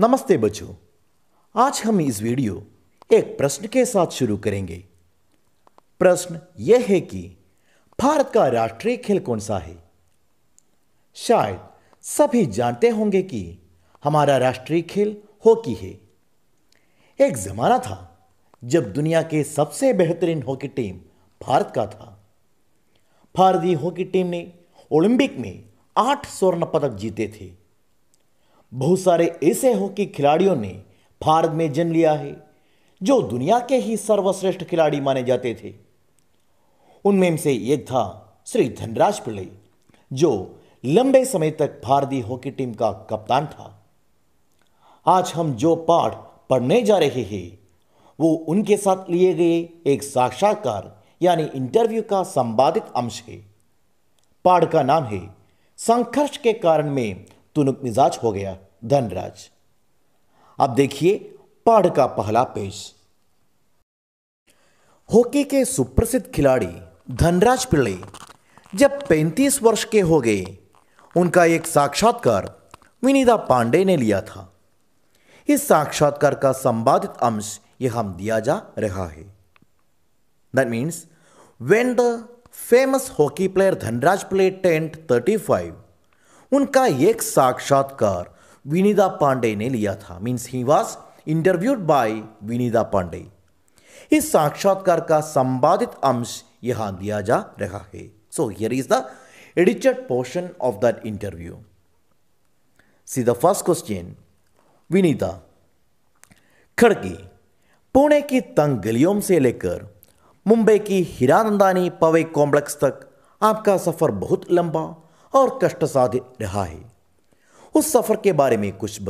नमस्ते बच्चों आज हम इस वीडियो एक प्रश्न के साथ शुरू करेंगे प्रश्न यह है कि भारत का राष्ट्रीय खेल कौन सा है शायद सभी जानते होंगे कि हमारा राष्ट्रीय खेल हॉकी है एक ज़माना था जब दुनिया के सबसे बेहतरीन हॉकी टीम भारत का था भारतीय हॉकी टीम ने ओलंपिक में आठ स्वर्ण पदक जीते थे बहुत सारे ऐसे हॉकी खिलाड़ियों ने भारत में जन्म लिया है जो दुनिया के ही सर्वश्रेष्ठ खिलाड़ी माने जाते थे उनमें से एक था श्री धनराज पिल्ले जो लंबे समय तक भारतीय हॉकी टीम का कप्तान था आज हम जो पाठ पढ़ने जा रहे हैं वो उनके साथ लिए गए एक साक्षात्कार यानी इंटरव्यू का संपादित अंश है पाठ का नाम है संघर्ष के कारण में तुनक मिजाज हो गया धनराज अब देखिए पढ़ का पहला पेज हॉकी के सुप्रसिद्ध खिलाड़ी धनराज पिल्ले जब 35 वर्ष के हो गए उनका एक साक्षात्कार विनीता पांडे ने लिया था इस साक्षात्कार का संवादित अंश यह हम दिया जा रहा है that means when the famous hockey player Dhanraj Pillay टेंट 35 उनका एक साक्षात्कार विनीता पांडे ने लिया था means he was interviewed by Vinita Pandey इस साक्षात्कार का संपादित अंश यहां दिया जा रहा है so here is the edited portion of that interview see the first question Vinita Khadki Pune की तंग गलियों से लेकर मुंबई की हीरानंदानी पवे कॉम्प्लेक्स तक आपका सफर बहुत लंबा और कष्टसाध्य रहा है उस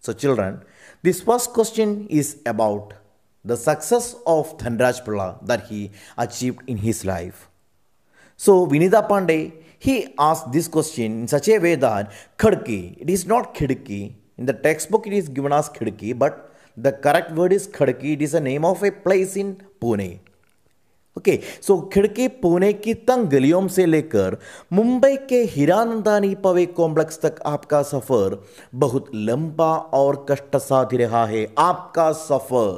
So, children, this first question is about the success of Dhanraj Pilla that he achieved in his life. So, Vinita Pandey, he asked this question in such a way that Khadki, it is not Khidki. In the textbook, it is given as Khidki, but the correct word is Khadki. It is the name of a place in Pune. Okay so Khadki Pune की तंग गलियों से लेकर मुंबई के Hiranandani Powai complex तक आपका सफर बहुत लंबा और कष्टसाध्य रहा है आपका सफर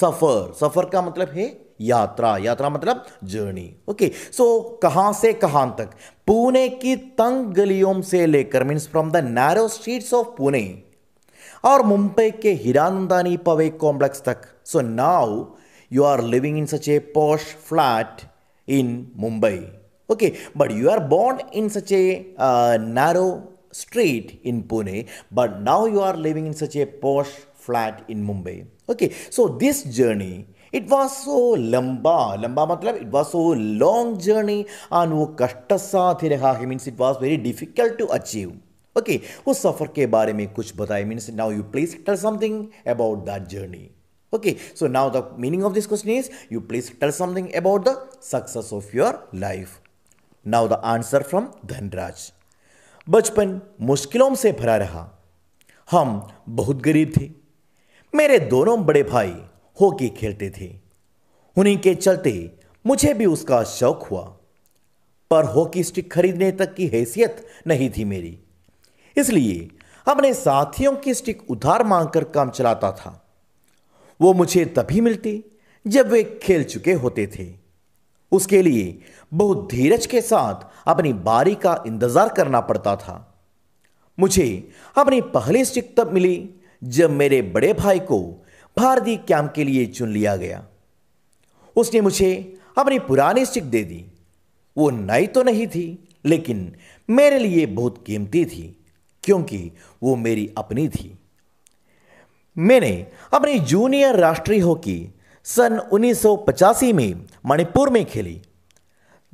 सफर सफर का मतलब है यात्रा यात्रा मतलब जर्नी ओके सो कहां से कहां तक पुणे की तंग गलियों से लेकर means from the narrow streets of Pune और मुंबई के हिरानंदानी पवे कॉम्प्लेक्स तक so now you are living in such a posh flat in Mumbai. Okay, but you are born in such a uh, narrow street in Pune, but now you are living in such a posh flat in Mumbai. Okay, so this journey, it was so lamba, lamba matlab, it was so long journey, and wo kashtasa means it was very difficult to achieve. Okay, wo suffer ke baare mein kuch batai means now you please tell something about that journey. okay so now the meaning of this question is you please tell something about the success of your life now the answer from dhanraj बचपन मुश्किलों से भरा रहा हम बहुत गरीब थे मेरे दोनों बड़े भाई हॉकी खेलते थे उन्हीं के चलते मुझे भी उसका शौक हुआ पर हॉकी स्टिक खरीदने तक की हैसियत नहीं थी मेरी इसलिए अपने साथियों की स्टिक उधार मांगकर kaam chalata tha वो मुझे तभी मिलती जब वे खेल चुके होते थे उसके लिए बहुत धीरज के साथ अपनी बारी का इंतज़ार करना पड़ता था मुझे अपनी पहली स्टिक तब मिली जब मेरे बड़े भाई को भारतीय कैंप के लिए चुन लिया गया उसने मुझे अपनी पुरानी स्टिक दे दी वो नई तो नहीं थी लेकिन मेरे लिए बहुत कीमती थी क्योंकि वो मेरी अपनी थी मैंने अपनी जूनियर राष्ट्रीय हॉकी सन 1985 में मणिपुर में खेली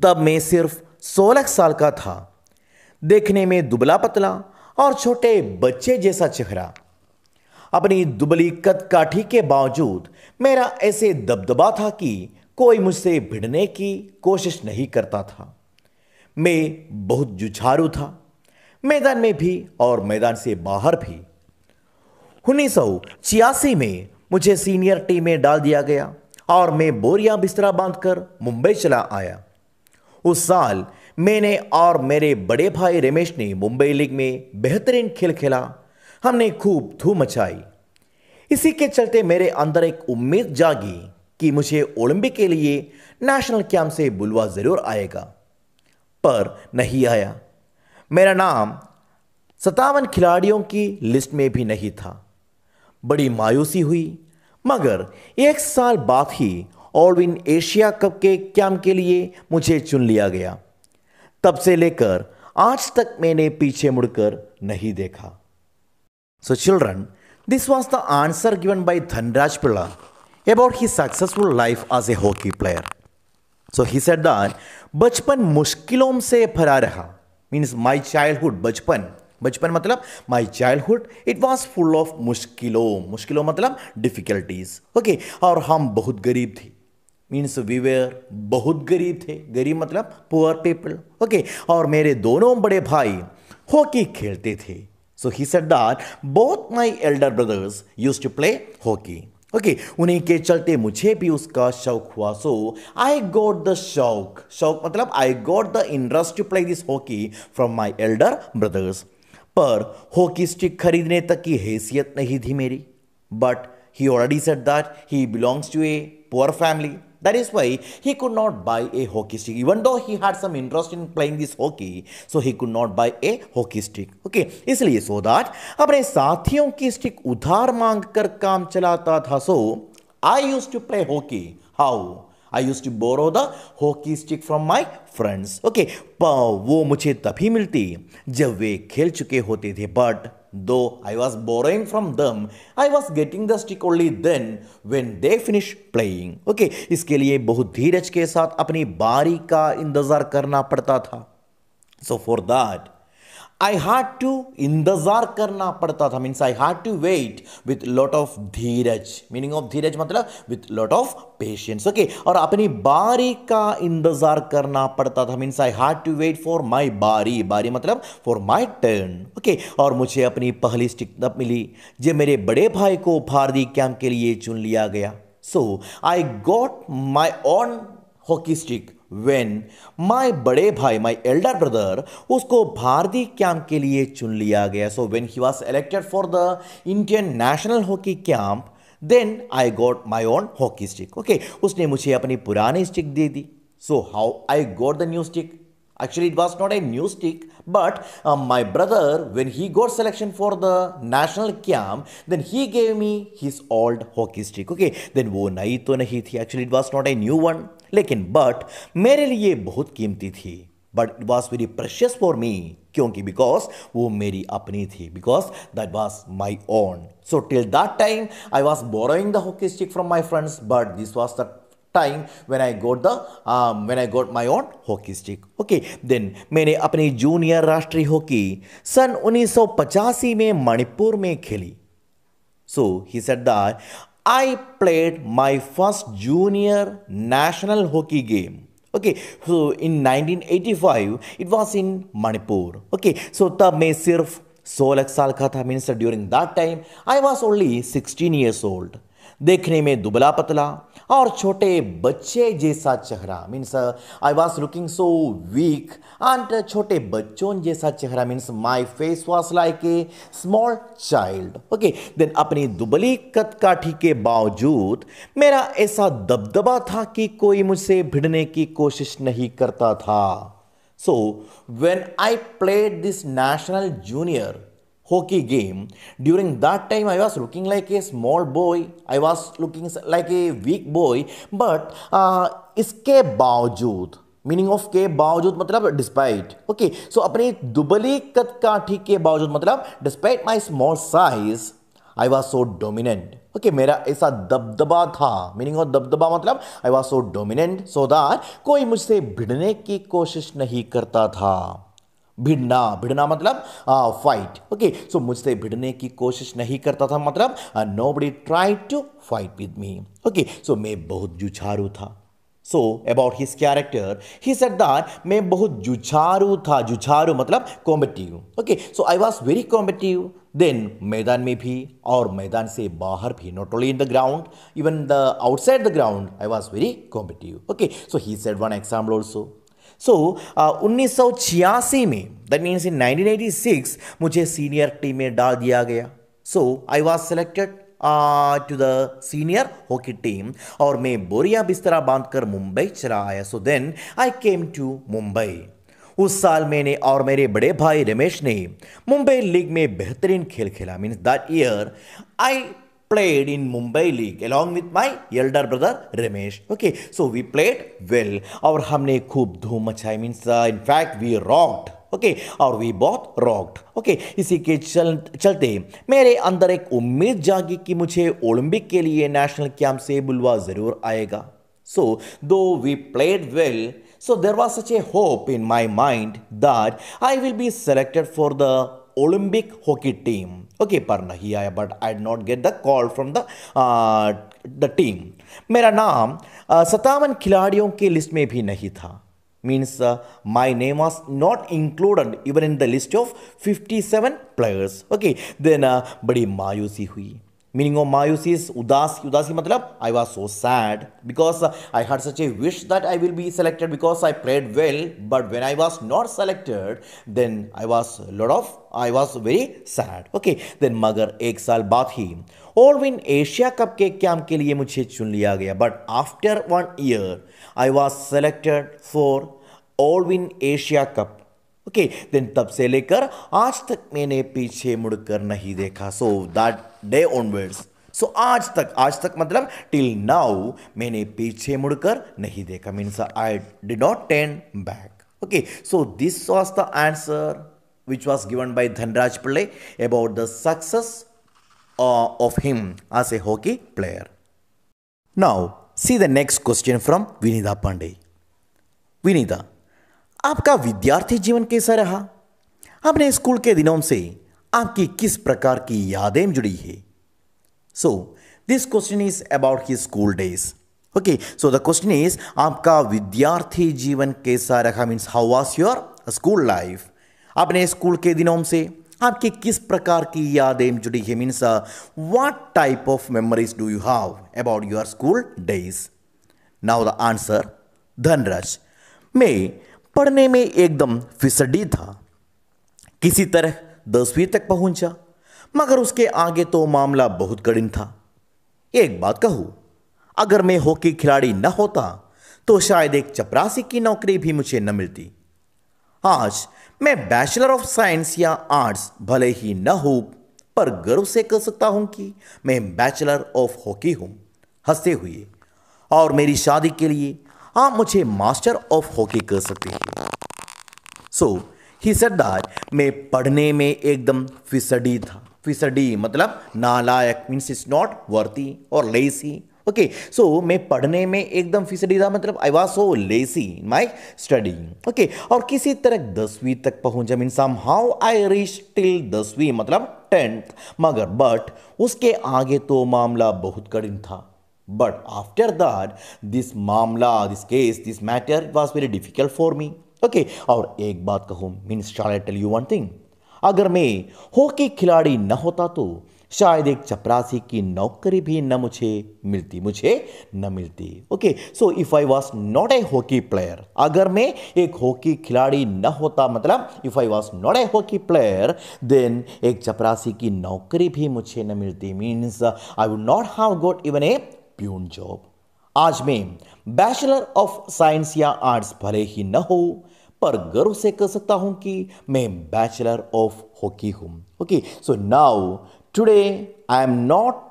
तब मैं सिर्फ 16 साल का था देखने में दुबला पतला और छोटे बच्चे जैसा चेहरा अपनी दुबली कद काठी के बावजूद मेरा ऐसे दबदबा था कि कोई मुझसे भिड़ने की कोशिश नहीं करता था मैं बहुत जुझारू था मैदान में भी और मैदान से बाहर भी उन्नीस में मुझे सीनियर टीम में डाल दिया गया और मैं बोरिया बिस्तरा बांधकर मुंबई चला आया उस साल मैंने और मेरे बड़े भाई रमेश ने मुंबई लीग में बेहतरीन खेल खेला हमने खूब धूम मचाई इसी के चलते मेरे अंदर एक उम्मीद जागी कि मुझे ओलंपिक के लिए नेशनल कैंप से बुलवा ज़रूर आएगा पर नहीं आया मेरा नाम सतावन खिलाड़ियों की लिस्ट में भी नहीं था बड़ी मायूसी हुई मगर एक साल बाद ही इन एशिया कप के कैम के लिए मुझे चुन लिया गया तब से लेकर आज तक मैंने पीछे मुड़कर नहीं देखा so children this was the answer given by Dhanraj Pillay about he successful life as a hockey player so he said that बचपन मुश्किलों से भरा रहा मीन्स माई चाइल्डहुड बचपन बचपन मतलब my childhood it was full of मुश्किलों मुश्किलों मतलब डिफिकल्टीज ओके और हम बहुत गरीब थे मीन्स वी वेयर बहुत गरीब थे गरीब मतलब पुअर पीपल ओके और मेरे दोनों बड़े भाई हॉकी खेलते थे so he said that both my elder brothers use to play hockey okay उन्हीं के चलते मुझे भी उसका शौक हुआ सो आई गॉट द शौक शौक मतलब I got the interest to play this hockey from my elder brothers पर हॉकी स्टिक खरीदने तक की हैसियत नहीं थी मेरी but he already said that he belongs to a poor family that is why he could not buy a hockey stick even though he had some interest in playing this hockey so he could not buy a hockey stick okay इसलिए so that अपने साथियों की stick उधार मांग कर काम चलाता था so I use to play hockey how used to borrow the hockey hockey stick from my friends okay वो मुझे तभी मिलती जब वे खेल चुके होते थे बट दो आई was borrowing from them I was getting the stick only then when they finish playing okay इसके लिए बहुत धीरज के साथ अपनी बारी का इंतजार करना पड़ता था so for that I had to इंतजार करना पड़ता था means I had to wait with lot of धीरज मीनिंग ऑफ धीरज मतलब with lot of patience okay और अपनी बारी का इंतजार करना पड़ता था means I had to wait for my बारी बारी मतलब फॉर माई टर्न ओके और मुझे अपनी पहली स्टिक तब मिली जो मेरे बड़े भाई को भारतीय कैंप के लिए चुन लिया गया so I got my own hockey stick when my बड़े भाई माई एल्डर ब्रदर उसको भारतीय कैंप के लिए चुन लिया गया so when he was elected for the Indian national hockey camp then I got my own hockey stick okay उसने मुझे अपनी पुरानी स्टिक दे दी so how I got the new stick actually it was not a new stick but my brother when he got selection for the national camp then he gave me his old hockey stick okay then वो नई तो नहीं थी actually it was not a new one लेकिन but मेरे लिए बहुत कीमती थी but it was very precious for me क्योंकि बिकॉज वो मेरी अपनी थी because that was my own so till that time I was borrowing the hockey stick from my friends but this was the time when I got the when I got my own hockey stick okay then मैंने अपनी junior राष्ट्रीय hockey सन उन्नीस सौ पचासी में मणिपुर में खेली so he said that I played my first junior national hockey game. Okay, so in 1985, it was in Manipur. Okay, so tab me sirf solak saal ka tha during that time. I was only 16 years old. Dekhne me dubla patla, और छोटे बच्चे जैसा चेहरा means I was looking so weak and छोटे बच्चों जैसा चेहरा means my face was like a small child okay then अपनी दुबली कदकाठी के बावजूद मेरा ऐसा दबदबा था कि कोई मुझसे भिड़ने की कोशिश नहीं करता था so when I played this national junior hockey game. During that time, I was looking like a small boy. I was looking like a weak boy. But uh, इसके बावजूद मीनिंग ऑफ के बावजूद मतलब डिस्पाइट ओके सो अपनी दुबली कद काठी के बावजूद मतलब despite my small size I was so dominant okay मेरा ऐसा दबदबा था मीनिंग ऑफ दबदबा मतलब I was so dominant so that कोई मुझसे भिड़ने की कोशिश नहीं करता था भिड़ना भिड़ना मतलब फाइट ओके सो मुझसे भिड़ने की कोशिश नहीं करता था मतलब nobody try to fight with me okay so मैं बहुत जुझारू था so about his character he said that मैं बहुत जुझारू था जुझारू मतलब combative okay so I was very combative then मैदान में भी और मैदान से बाहर भी not only in the ground even the outside the ground I was very combative okay so he said one example also so uh, उन्नीस में दैट मीन्स इन 1986 मुझे सीनियर टीम में डाल दिया गया so I was selected to the senior hockey team और मैं बोरिया बिस्तरा बांधकर मुंबई चला आया so then I came to Mumbai उस साल मैंने और मेरे बड़े भाई रमेश ने मुंबई लीग में बेहतरीन खेल खेला means that year I played in Mumbai League along with my elder brother Ramesh. Okay, so we played well. और हमने खूब धूम मचाई uh, in fact we rocked. Okay okay, और वी बहुत रॉक्ड ओके okay, इसी के चल चलते मेरे अंदर एक उम्मीद जागी कि मुझे ओलंपिक के लिए नेशनल कैंप से बुलवा ज़रूर आएगा so though we played well so there was such a hope in my mind that I will be selected for the Olympic hockey team okay पर नहीं आया but I not get the call from the the team मेरा नाम uh, सतावन खिलाड़ियों के list में भी नहीं था means my name was not included even in the list of fifty seven players okay then बड़ी मायूसी हुई मीनिंग ऑफ मायूसिस उदासी उदासी मतलब I was so sad because I had such a wish that I will be selected because I played well but when I was not selected then I was lot of I was very sad okay then मगर एक साल बाद ही और विन Asia Cup के camp के लिए मुझे चुन लिया गया but after one year I was selected for all विन एशिया कप ओके देन तब से लेकर आज तक मैंने पीछे मुड़कर नहीं देखा so that day onwards so आज तक आज तक मतलब टिल नाउ मैंने पीछे मुड़कर नहीं देखा means I did not turn back okay so this was the answer which was given by Dhanraj Pillay about the success of him as a hockey player now see the next question from Vinita Pandey Vinita आपका विद्यार्थी जीवन कैसा रहा अपने school के दिनों से आपकी किस प्रकार की यादें जुड़ी है so this question is about he school days okay so the question is आपका विद्यार्थी जीवन कैसा रहा means how was your school life अपने स्कूल के दिनों से आपकी किस प्रकार की यादें जुड़ी है means what type of memories do you have about your school days now the answer Dhanraj मैं पढ़ने में एकदम फिसडी था किसी तरह दसवीं तक पहुंचा मगर उसके आगे तो मामला बहुत कठिन था एक बात कहूँ अगर मैं हॉकी खिलाड़ी न होता तो शायद एक चपरासी की नौकरी भी मुझे न मिलती आज मैं बैचलर ऑफ साइंस या आर्ट्स भले ही न हो पर गर्व से कह सकता हूँ कि मैं बैचलर ऑफ हॉकी हूँ हंसते हुए और मेरी शादी के लिए आप हाँ, मुझे मास्टर ऑफ हॉकी कर सकते हैं सो ही सेड दैट मैं पढ़ने में एकदम फिसडी था फिसडी मतलब नालायक मीन्स इज नॉट वर्थी और लेसी ओके सो मैं पढ़ने में एकदम फिसडी था मतलब I was so lazy my study okay और किसी तरह दसवीं तक पहुंचा mean somehow I reach till दसवीं मतलब टेंथ मगर बट उसके आगे तो मामला बहुत कठिन था But after that, this mamla, this case, this matter was very difficult for me. Okay और एक बात कहूँ means shall tell you one thing अगर मैं हॉकी खिलाड़ी न होता तो शायद एक चपरासी की नौकरी भी न मुझे मिलती मुझे न मिलती okay so if I was not a hockey player अगर मैं एक हॉकी खिलाड़ी न होता मतलब if I was not a hockey player then एक चपरासी की नौकरी भी मुझे न मिलती means I would not have got even a peon job आज में बैचलर ऑफ साइंस या आर्ट्स भले ही न हो पर गर्व से कह सकता हूं कि मैं बैचलर ऑफ हॉकी हूं okay so now today I am not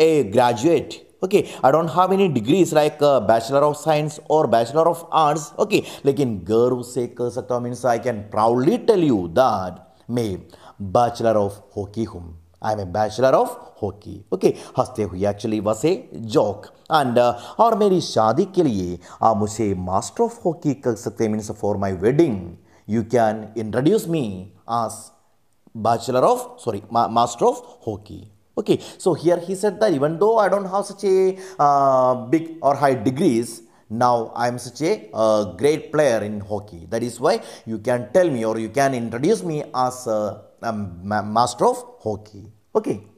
a graduate okay I don't have any degrees like bachelor of science और बैचलर ऑफ आर्ट्स ओके लेकिन गर्व से कह सकता हूं means I can proudly tell you that मैं bachelor of hockey हूं I'm a bachelor of hockey. Okay, हंसते हुए actually वस joke and एंड और मेरी शादी के लिए आप मुझे master of hockey कर सकते हैं means for my wedding you can introduce me bachelor of sorry ma master of hockey okay so here he said that even though i don't have such a uh, big or high degrees now i am such a uh, great player in hockey that is why you can tell me or you can introduce me as um, master of hockey. Okay.